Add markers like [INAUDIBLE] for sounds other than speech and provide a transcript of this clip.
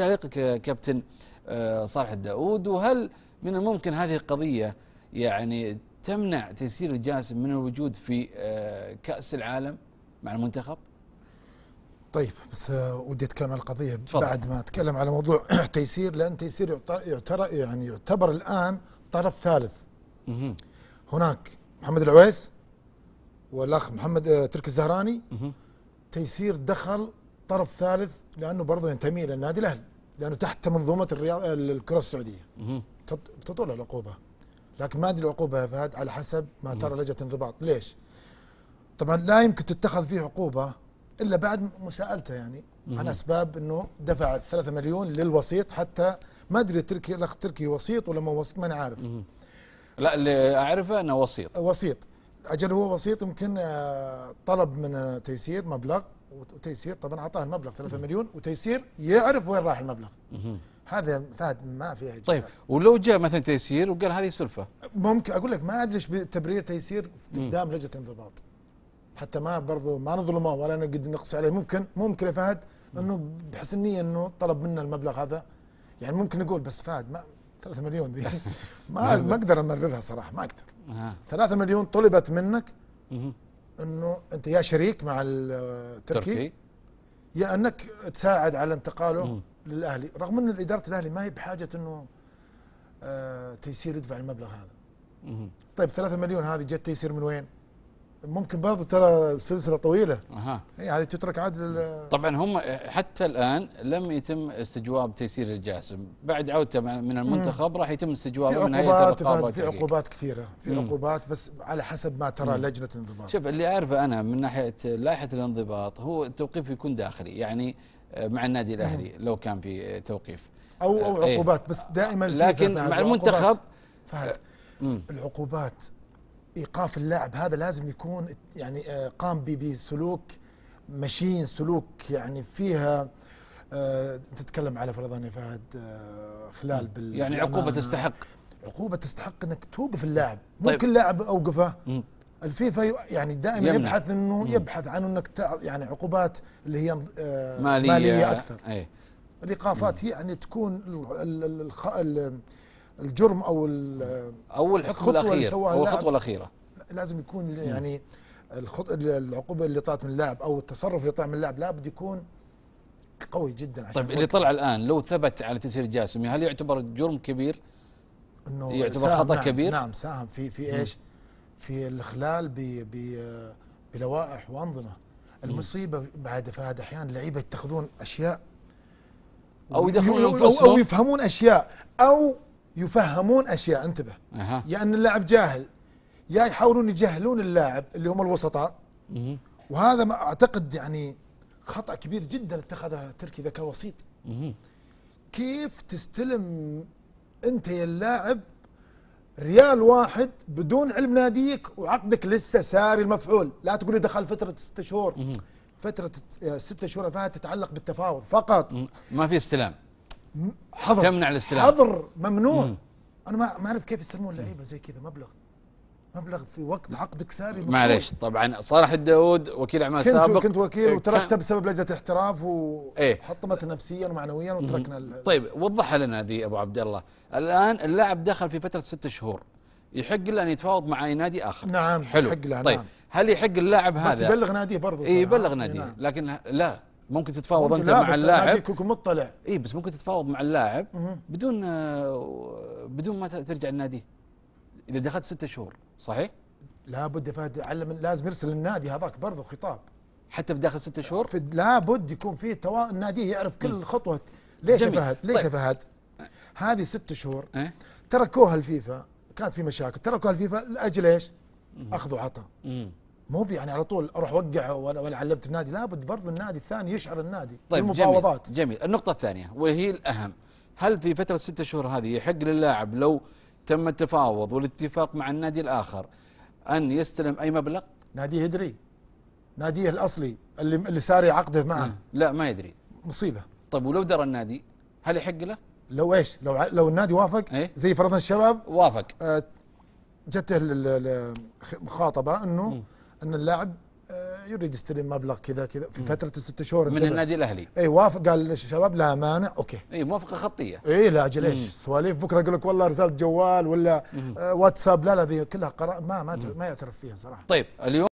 تعليقك كابتن آه، صالح الداود وهل من الممكن هذه القضية يعني تمنع تيسير الجاسم من الوجود في آه، كأس العالم مع المنتخب؟ طيب بس آه، ودي اتكلم عن القضية فضل. بعد ما اتكلم على موضوع [CLEARS THROAT] تيسير لأن تيسير يعتبر يعني يعتبر الآن طرف ثالث هناك محمد العويس والأخ محمد تركي الزهراني تيسير دخل طرف ثالث لانه برضه ينتمي الى النادي الاهلي لانه تحت منظومه الرياض الكره السعوديه تطول العقوبه لكن ما ادري العقوبه يا فهد على حسب ما ترى لجنه انضباط ليش؟ طبعا لا يمكن تتخذ فيه عقوبه الا بعد مساءلته يعني عن اسباب انه دفع 3 مليون للوسيط حتى ما ادري تركي الاخ تركي وسيط ولا ما وسيط ماني عارف لا اللي اعرفه انه وسيط وسيط اجل هو وسيط يمكن آه، طلب من تيسير مبلغ وتيسير طبعا اعطاه المبلغ 3 مليون وتيسير يعرف وين راح المبلغ هذا فهد ما فيها إجابة. طيب ولو جاء مثلا تيسير وقال هذه سلفه ممكن اقول لك ما ادري ايش تبرير تيسير قدام لجنه الانضباط حتى ما برضو ما نظلمه ولا نقدر نقص عليه ممكن ممكن يا فهد انه بحسن نيه انه طلب منا المبلغ هذا يعني ممكن نقول بس فهد ما 3 مليون دي [LAUGHS] ما ما اقدر امررها صراحه ما اقدر 3 آه. مليون طلبت منك انه انت يا شريك مع التركي يا انك تساعد على انتقاله مم. للاهلي رغم ان اداره الاهلي ما هي بحاجه انه آه، تيسير يدفع المبلغ هذا مم. طيب 3 مليون هذه جت تيسير من وين ممكن برضه ترى سلسله طويله اها إيه، هذه تترك عاد طبعا هم حتى الان لم يتم استجواب تيسير الجاسم بعد عودته من المنتخب راح يتم استجوابه من هيئه الرقابه في عقوبات كثيره في عقوبات بس على حسب ما ترى مم. لجنه الانضباط شوف اللي اعرفه انا من ناحيه لائحه الانضباط هو التوقيف يكون داخلي يعني آه، مع النادي الاهلي مم. لو كان في آه، توقيف او آه، او إيه. عقوبات بس دائما لكن مع المنتخب فهد العقوبات ايقاف اللاعب هذا لازم يكون يعني آه، قام بسلوك مشين سلوك يعني فيها آه، تتكلم على فرضا يا فهد آه، خلال بال يعني عقوبه تستحق عقوبه تستحق انك توقف اللاعب مو طيب. كل لاعب اوقفه الفيفا يعني دائما يبحث انه مم. يبحث عن انك يعني عقوبات اللي هي ماليه, مالية اكثر أي. الايقافات يعني تكون الجرم او او الحكم الاخير او الخطوه الاخيره لازم يكون يعني الخط... العقوبه اللي طلعت من اللاعب او التصرف اللي طلع من اللاعب لابد يكون قوي جدا عشان طيب اللي طلع الان لو ثبت على تسير جاسمي هل يعتبر جرم كبير؟ انه يعتبر خطا نعم كبير؟ نعم ساهم في في ايش؟ في الاخلال ب ب بلوائح وانظمه المصيبه بعد فهد احيانا اللعيبه يتخذون اشياء او يدخلون او يفهمون اشياء او يفهمون اشياء انتبه أه. يا ان اللاعب جاهل يا يحاولون يجهلون اللاعب اللي هم الوسطاء أه. وهذا ما اعتقد يعني خطا كبير جدا اتخذه تركي ذا كوسيط أه. كيف تستلم انت يا اللاعب ريال واحد بدون علم ناديك وعقدك لسه ساري المفعول لا تقول لي دخل فتره ست شهور فتره ست شهور فهذا تتعلق بالتفاوض فقط ما في استلام حظر تمنع الاستلام حظر ممنوع مم. انا ما اعرف كيف يستلمون لعيبه زي كذا مبلغ مبلغ في وقت عقدك ساري معليش طبعا صالح الداود وكيل اعمال سابق كنت وكيل إيه، وتركته بسبب لجنه احتراف وحطمت ايه نفسيا ومعنويا وتركنا طيب وضحها لنا هذه ابو عبد الله الان اللاعب دخل في فتره ست شهور يحق له ان يتفاوض مع اي نادي اخر نعم حلو يحق له طيب نعم هل يحق اللاعب هذا بس يبلغ ناديه برضه اي يبلغ ناديه نعم لكن لا ممكن تتفاوض ممكن انت مع اللاعب يكون مطلع اي بس ممكن تتفاوض مع اللاعب بدون آه، بدون ما ترجع النادي اذا دخلت ستة شهور صحيح؟ لابد فهد علم لازم يرسل النادي هذاك برضه خطاب حتى في داخل ستة شهور؟ لابد يكون في توا... النادي يعرف كل خطوه ليش يا فهد؟ ليش يا طيب. فهد؟ آه. هذه ستة شهور إيه. تركوها الفيفا كانت في مشاكل تركوها الفيفا لاجل ايش؟ اخذ وعطاء مو يعني على طول اروح وقع ولا علمت النادي لابد برضو النادي الثاني يشعر النادي طيب المفاوضات جميل, جميل النقطه الثانية وهي الاهم هل في فترة ستة شهور هذه يحق للاعب لو تم التفاوض والاتفاق مع النادي الآخر أن يستلم أي مبلغ؟ ناديه يدري ناديه الأصلي اللي اللي ساري عقده معه لا ما يدري مصيبة طيب ولو درى النادي هل يحق له؟ لو ايش؟ لو لو النادي وافق ايه؟ زي فرضا الشباب وافق آه جته المخاطبة انه ان اللاعب آه، يريد يستلم مبلغ كذا كذا في فتره الست شهور من النادي الاهلي اي وافق قال الشباب لا مانع اوكي اي موافقه خطيه اي لا اجل ايش سواليف بكره يقول لك والله رساله جوال ولا آه واتساب لا لا ذي كلها قرار ما ما, ما يعترف فيها صراحه طيب اليوم